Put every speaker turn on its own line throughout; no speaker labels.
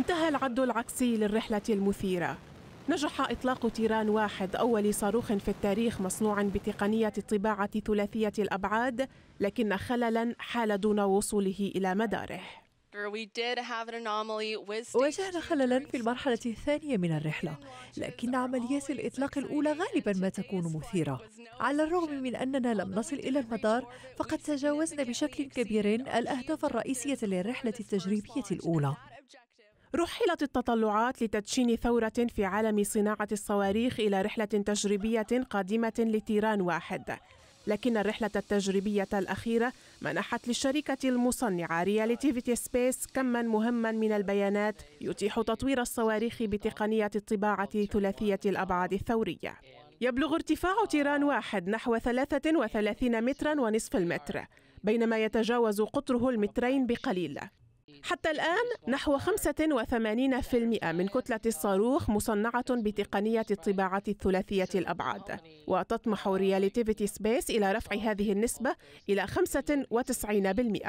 انتهى العد العكسي للرحلة المثيرة نجح إطلاق تيران واحد أول صاروخ في التاريخ مصنوع بتقنية الطباعة ثلاثية الأبعاد لكن خللا
حال دون وصوله إلى مداره واجهنا خللا في المرحلة الثانية من الرحلة لكن عمليات الإطلاق الأولى غالبا ما تكون مثيرة على الرغم من أننا لم نصل إلى المدار فقد تجاوزنا بشكل كبير الأهداف الرئيسية للرحلة التجريبية الأولى رحلت
التطلعات لتدشين ثورة في عالم صناعة الصواريخ إلى رحلة تجريبية قادمة لتيران واحد لكن الرحلة التجريبية الأخيرة منحت للشركة المصنعة رياليتيفيتي سبيس كما مهما من البيانات يتيح تطوير الصواريخ بتقنية الطباعة ثلاثية الأبعاد الثورية يبلغ ارتفاع تيران واحد نحو 33 مترا ونصف المتر بينما يتجاوز قطره المترين بقليل حتى الآن نحو 85% من كتلة الصاروخ مصنعة بتقنية الطباعة الثلاثية الأبعاد وتطمح رياليتيفيتي سبيس إلى رفع هذه النسبة إلى 95%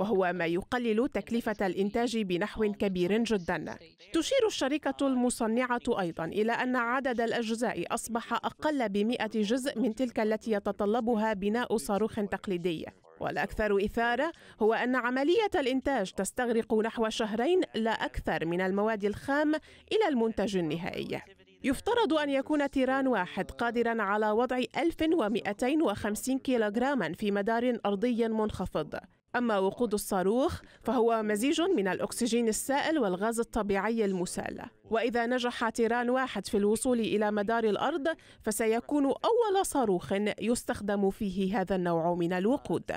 وهو ما يقلل تكلفة الإنتاج بنحو كبير جدا. تشير الشركة المصنعة أيضا إلى أن عدد الأجزاء أصبح أقل بمئة جزء من تلك التي يتطلبها بناء صاروخ تقليدي والأكثر إثارة هو أن عملية الإنتاج تستغرق نحو شهرين لا أكثر من المواد الخام إلى المنتج النهائي يفترض أن يكون تيران واحد قادرا على وضع 1250 كيلوغراما في مدار أرضي منخفض أما وقود الصاروخ فهو مزيج من الأكسجين السائل والغاز الطبيعي المسال وإذا نجح تيران واحد في الوصول إلى مدار الأرض فسيكون أول صاروخ يستخدم فيه هذا النوع من الوقود